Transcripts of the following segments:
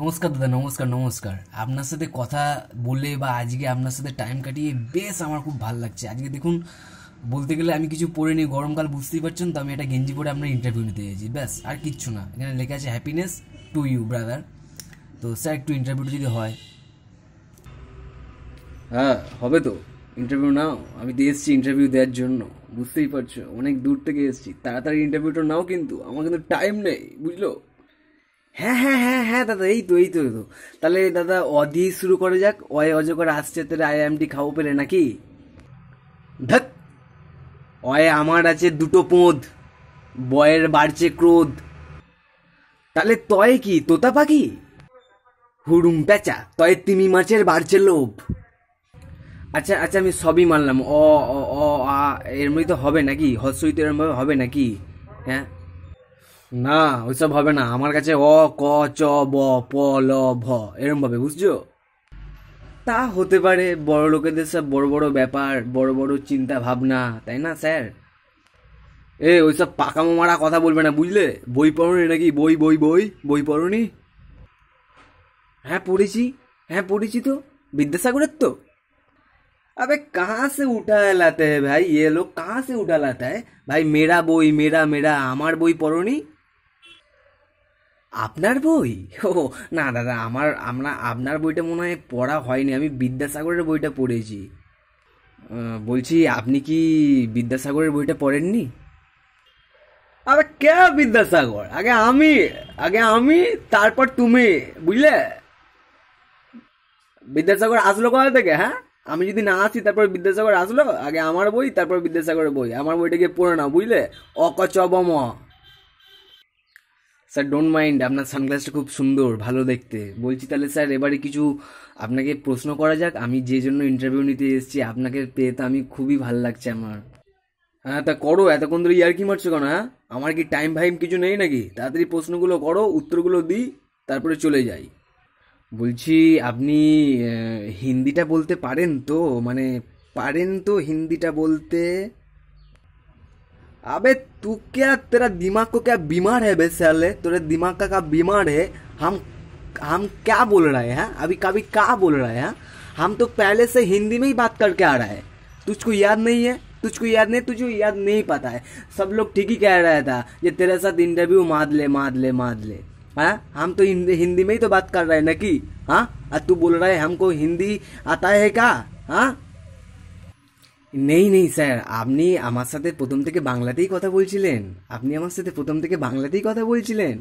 নমস্কার দাদা নমস্কার নমস্কার আপনার সাথে কথা বলে বা আজকে আপনার সাথে টাইম কাটিয়ে বেশ আমার খুব ভালো লাগছে আজকে দেখুন বলতে গেলে আমি কিছু পরে নিই গরমকাল বুঝতেই পারছেন তো আমি একটা গেঞ্জি পরে আপনার ইন্টারভিউ নিতে চাইছি ব্যাস আর কিচ্ছু না এখানে লেখা আছে হ্যাপিনেস টু ইউ ব্রাদার তো স্যার একটু ইন্টারভিউটা যদি হয় হ্যাঁ হবে তো ইন্টারভিউ নাও আমি দিয়ে এসেছি ইন্টারভিউ দেওয়ার জন্য বুঝতেই পারছো অনেক দূর থেকে এসেছি তাড়াতাড়ি ইন্টারভিউটা নাও কিন্তু আমার কিন্তু টাইম নেই বুঝলো হ্যাঁ হ্যাঁ হ্যাঁ হ্যাঁ দাদা এই তো এই তো এই তো তাহলে দাদা অ দিয়ে শুরু করে যাক অয়ে অজ করে আসছে তাহলে আয় এম ডি খাবো পেলে নাকি ধাক অয়ে আমার আছে দুটো পোঁদ বয়ের বাড়ছে ক্রোধ তাহলে তয়ে কি তোতা পাখি হুড়ুম প্যাঁচা তয়ে তিমি মাছের বাড়ছে লোভ আচ্ছা আচ্ছা আমি সবই মানলাম অ অ আ এর মধ্যে তো হবে নাকি হস্যই তো এরমভাবে হবে নাকি হ্যাঁ না ওইসব হবে না আমার কাছে অ ক চ ব প ল ভ এরম ভাবে বুঝছো তা হতে পারে বড় লোকেদের সব বড় বড় ব্যাপার বড় বড় চিন্তা ভাবনা তাই না স্যার এ ওইসব পাকামো মারা কথা বলবে না বুঝলে বই পড়নি নাকি বই বই বই বই পড়নি হ্যাঁ পড়েছি হ্যাঁ পড়েছি তো বিদ্যাসাগরের তো আবে कहाँ সে উঠা लाते ভাই এলো ये সে উঠা से ভাই মেরা বই মেরা মেরা আমার বই मेरा আপনার বই ও না দাদা আমার আমরা আপনার বইটা মনে হয় পড়া হয়নি আমি বিদ্যাসাগরের বইটা পড়েছি বলছি আপনি কি বিদ্যাসাগরের বইটা পড়েননি আরে কে বিদ্যাসাগর আগে আমি আগে আমি তারপর তুমি বুঝলে বিদ্যাসাগর আসলো কোথা থেকে হ্যাঁ আমি যদি না আসি তারপর বিদ্যাসাগর আসলো আগে আমার বই তারপর বিদ্যাসাগরের বই আমার বইটাকে পড়ে নাও বুঝলে অকচবম স্যার ডোন্ট মাইন্ড আপনার সানগ্লাসটা খুব সুন্দর ভালো দেখতে বলছি তাহলে স্যার এবারে কিছু আপনাকে প্রশ্ন করা যাক আমি যে জন্য ইন্টারভিউ নিতে এসেছি আপনাকে পেয়ে তো আমি খুবই ভালো লাগছে আমার হ্যাঁ তা করো এতক্ষণ ধরে ইয়ার কি মারছো কেন হ্যাঁ আমার কি টাইম ফাইম কিছু নেই নাকি তাড়াতাড়ি প্রশ্নগুলো করো উত্তরগুলো দিই তারপরে চলে যাই বলছি আপনি হিন্দিটা বলতে পারেন তো মানে পারেন তো হিন্দিটা বলতে अबे तू क्या तेरा दिमाग को क्या बीमार है बे साले तेरे दिमाग का क्या बीमार है हम हम क्या बोल रहे हैं हाँ? अभी कभी क्या बोल रहे हैं हाँ? हम तो पहले से हिंदी में ही बात करके आ रहा है तुझको याद नहीं है तुझको याद नहीं तुझे याद नहीं पता है सब लोग ठीक ही कह रहा था ये तेरे साथ इंटरव्यू मार ले मार ले मार ले हाँ हम तो हिंदी में ही तो बात कर रहे हैं न कि हाँ तू बोल रहा है हमको हिंदी आता है क्या हाँ নেই নেই স্যার আপনি আমার সাথে প্রথম থেকে বাংলাতেই কথা বলছিলেন আপনি আমার সাথে প্রথম থেকে বাংলাতেই কথা বলছিলেন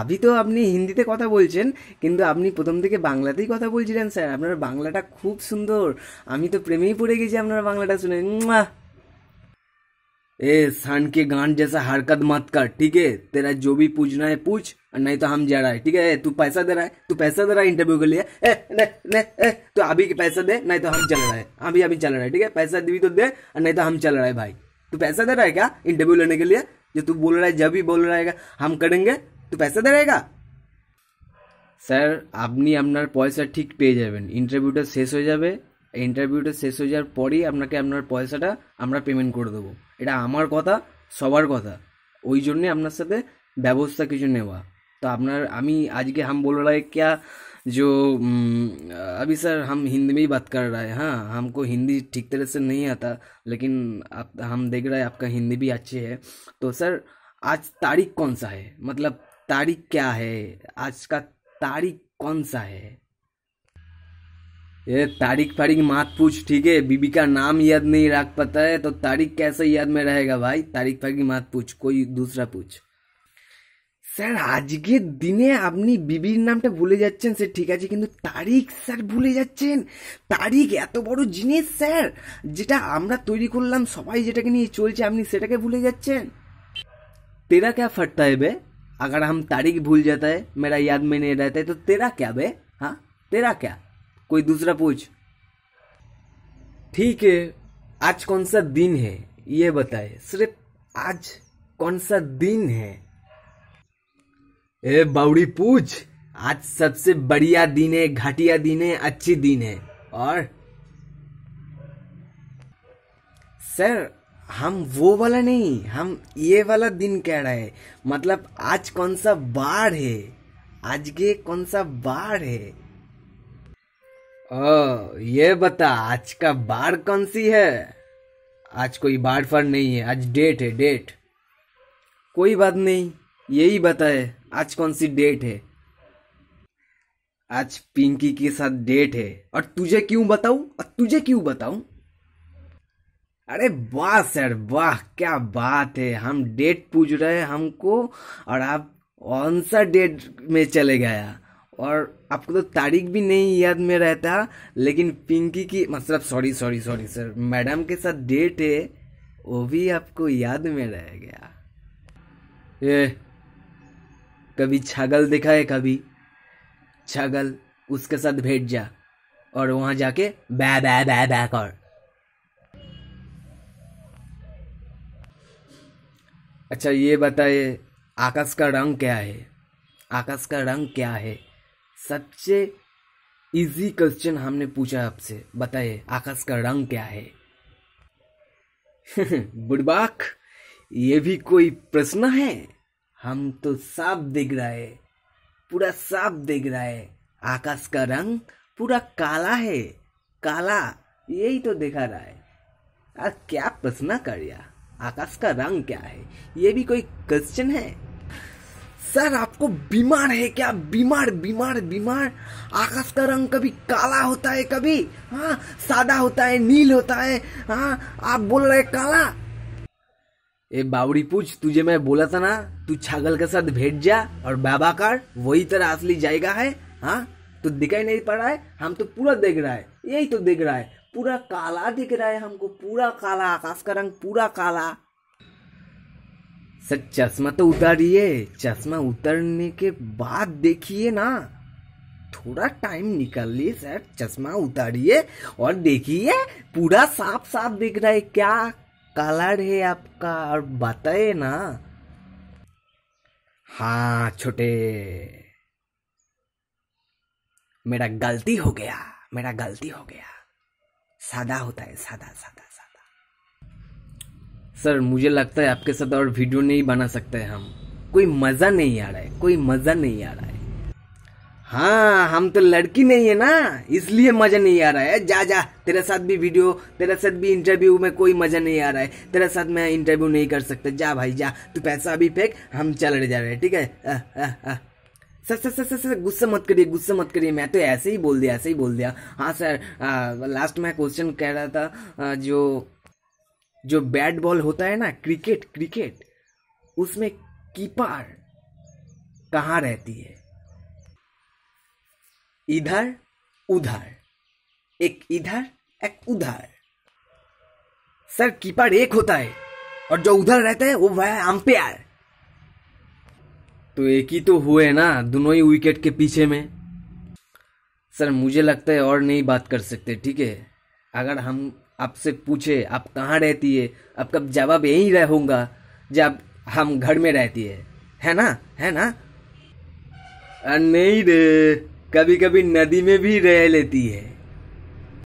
আমি তো আপনি হিন্দিতে কথা বলছেন কিন্তু আপনি প্রথম থেকে বাংলাতেই কথা বলছিলেন স্যার আপনার বাংলাটা খুব সুন্দর আমি তো প্রেমেই পড়ে গেছি আপনার বাংলাটা শুনে ए सन के गान जैसा हरकत मत कर ठीक है तेरा जो भी पूछना है पूछ नहीं तो हम जा रहा है ठीक है तू पैसा दे रहा है तू पैसा दे रहा है इंटरव्यू के लिए ए, ने, ने, ए, तो अभी पैसा दे नहीं तो हम चल रहा है अभी अभी चल रहा है ठीक है पैसा दी तो दे नहीं तो हम चल रहा है भाई तू पैसा दे रहा है क्या इंटरव्यू लेने के लिए जो तू बोल रहा है जब भी बोल रहा है हम करेंगे तू पैसा दे रहेगा सर आपनी আপনার पैसा ठीक पे যাবেন इंटरव्यूटा शेष हो जाए ইন্টারভিউটা শেষ হয়ে যাওয়ার পরেই আপনাকে আপনার পয়সাটা আমরা পেমেন্ট করে দেবো এটা আমার কথা সবার কথা ওই জন্যে আপনার সাথে ব্যবস্থা কিছু নেওয়া तो अपना हमी आज के हम बोल रहा है क्या जो अभी सर हम हिंदी में ही बात कर रहा है हाँ हमको हिंदी ठीक तरह से नहीं आता लेकिन आप हम देख रहे हैं आपका हिंदी भी अच्छी है तो सर आज तारीख कौन सा है मतलब तारीख क्या है आज का तारीख कौन सा है ये तारीख फारीख मात पूछ ठीक है बीबी का नाम याद नहीं रख पाता है तो तारीख कैसे याद में रहेगा भाई तारीख फारीख मात पूछ कोई दूसरा पूछ सर आज के दिन अपनी बीबी नाम भूले जा ठीक है क्योंकि तारीख सर भूले जाख एत बड़ जिन सर जेटा तैरी कर लबाई जेटा नहीं चलते अपनी से भूले जा तेरा क्या फटता है बे अगर हम तारीख भूल जाता है मेरा याद में नहीं रहता है तो तेरा क्या बे हाँ तेरा क्या कोई दूसरा पूछ ठीक है आज कौन सा दिन है ये बताए सिर्फ आज कौन सा दिन है ए बाउड़ी पूछ आज सबसे बढ़िया दिन है घाटिया दिन है अच्छी दिन है और सर हम वो वाला नहीं हम ये वाला दिन कह रहे हैं मतलब आज कौन सा बार है आज के कौन सा बार है ओ ये बता आज का बार कौन सी है आज कोई बार फर नहीं है आज डेट है डेट कोई बात नहीं यही बताए आज कौन सी डेट है आज पिंकी के साथ डेट है और तुझे क्यों बताऊं और तुझे क्यों बताऊं अरे वाह सर वाह क्या बात है हम डेट पूछ रहे हमको और आप कौन सा डेट में चले गया और आपको तो तारीख भी नहीं याद में रहता लेकिन पिंकी की मतलब sorry sorry sorry sir madam के साथ डेट है वो भी आपको याद में रह गया ए कभी छगल देखा है कभी छगल उसके साथ भेज जा और वहां जाके बै बै बै बै कर अच्छा ये बताए आकाश का रंग क्या है आकाश का रंग क्या है सबसे इजी क्वेश्चन हमने पूछा आपसे बताइए आकाश का रंग क्या है बुड़बाक ये भी कोई प्रश्न है हम तो साफ देख रहा है पूरा साफ देख रहा है आकाश का रंग पूरा काला है काला यही तो दिखा रहा है आ, क्या प्रश्न कर आकाश का रंग क्या है ये भी कोई क्वेश्चन है सर आपको बीमार है क्या बीमार बीमार बीमार आकाश का रंग कभी काला होता है कभी हाँ सादा होता है नील होता है हाँ आप बोल रहे काला ए बावड़ी पूछ तुझे मैं बोला था ना तू छागल के साथ भेज जा और बाबा कर वही तरह असली जाएगा है हाँ तो दिखाई नहीं पड़ रहा है हम तो पूरा देख रहा है यही तो देख रहा है पूरा काला दिख रहा है हमको पूरा काला आकाश का रंग पूरा काला सर चश्मा तो उतारिए चश्मा उतरने के बाद देखिए ना थोड़ा टाइम लिए सर चश्मा उतारिए और देखिए पूरा साफ साफ दिख रहा है क्या कलर है आपका और बताए ना हाँ छोटे मेरा गलती हो गया मेरा गलती हो गया सादा होता है सादा सादा सर मुझे लगता है आपके साथ और वीडियो नहीं बना सकते हम कोई मज़ा नहीं आ रहा है कोई मज़ा नहीं आ रहा है हाँ हम तो लड़की नहीं है ना इसलिए मज़ा नहीं आ रहा है जा जा तेरे साथ भी वीडियो तेरे साथ भी इंटरव्यू में कोई मज़ा नहीं आ रहा है तेरे साथ मैं इंटरव्यू नहीं कर सकता जा भाई जा तू पैसा भी फेंक हम चल जा रहे हैं ठीक है sir sir sir sir sir गुस्सा मत करिए गुस्सा मत करिए मैं तो ऐसे ही बोल दिया ऐसे ही बोल दिया हाँ सर आ, लास्ट में क्वेश्चन कह रहा था आ, जो जो बैट बॉल होता है ना क्रिकेट क्रिकेट उसमें कीपर कहाँ रहती है इधर उधर एक इधर एक उधर सर कीपर एक होता है और जो उधर रहते हैं वो वह अंपायर तो एक ही तो हुए ना दोनों ही विकेट के पीछे में सर मुझे लगता है और नहीं बात कर सकते ठीक है अगर हम आपसे पूछे आप कहाँ रहती है आपका जवाब यही रहूंगा जब हम घर में रहती है है ना है ना नहीं रे कभी कभी नदी में भी रह लेती है